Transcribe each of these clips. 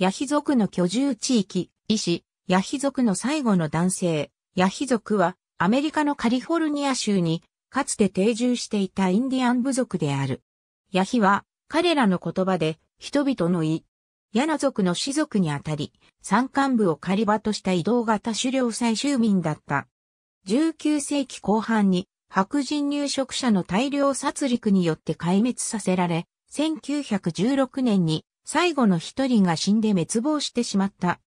ヤヒ族の居住地域、医師、ヤヒ族の最後の男性、ヤヒ族は、アメリカのカリフォルニア州に、かつて定住していたインディアン部族である。ヤヒは、彼らの言葉で、人々の意、ヤナ族の氏族にあたり、山間部を狩り場とした移動型狩猟採集民だった。19世紀後半に、白人入植者の大量殺戮によって壊滅させられ、1916年に最後の一人が死んで滅亡してしまった。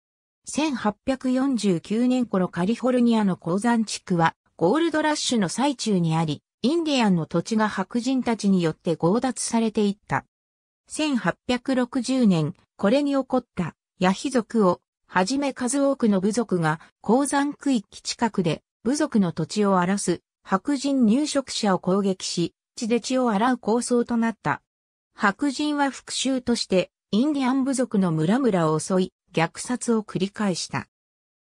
1849年頃カリフォルニアの鉱山地区はゴールドラッシュの最中にあり、インディアンの土地が白人たちによって強奪されていった。1860年、これに起こったヤヒ族をはじめ数多くの部族が鉱山区域近くで部族の土地を荒らす白人入植者を攻撃し、血で血を洗う構想となった。白人は復讐としてインディアン部族の村々を襲い、虐殺を繰り返した。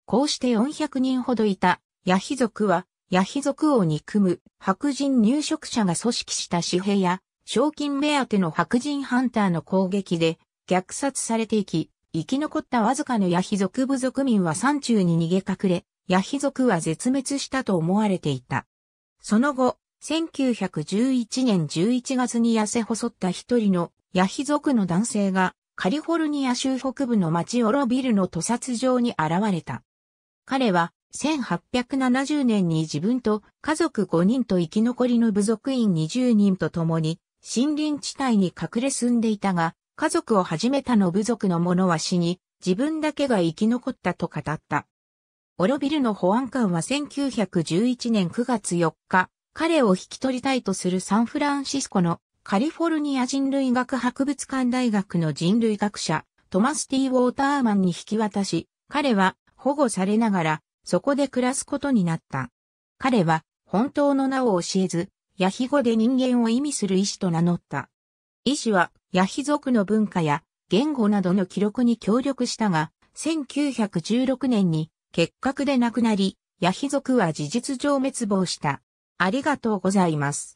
こうして400人ほどいた、ヤヒ族は、ヤヒ族を憎む白人入植者が組織した紙幣や、賞金目当ての白人ハンターの攻撃で、虐殺されていき、生き残ったわずかのヤヒ族部族民は山中に逃げ隠れ、ヤヒ族は絶滅したと思われていた。その後、1911年11月に痩せ細った一人のヤヒ族の男性がカリフォルニア州北部の町オロビルの屠殺場に現れた。彼は1870年に自分と家族5人と生き残りの部族員20人と共に森林地帯に隠れ住んでいたが、家族を始めたの部族の者は死に、自分だけが生き残ったと語った。オロビルの保安官は1911年9月4日、彼を引き取りたいとするサンフランシスコのカリフォルニア人類学博物館大学の人類学者、トマス・ティー・ウォーターマンに引き渡し、彼は保護されながら、そこで暮らすことになった。彼は、本当の名を教えず、ヤヒ語で人間を意味する医師と名乗った。医師は、ヤヒ族の文化や言語などの記録に協力したが、1916年に結核で亡くなり、ヤヒ族は事実上滅亡した。ありがとうございます。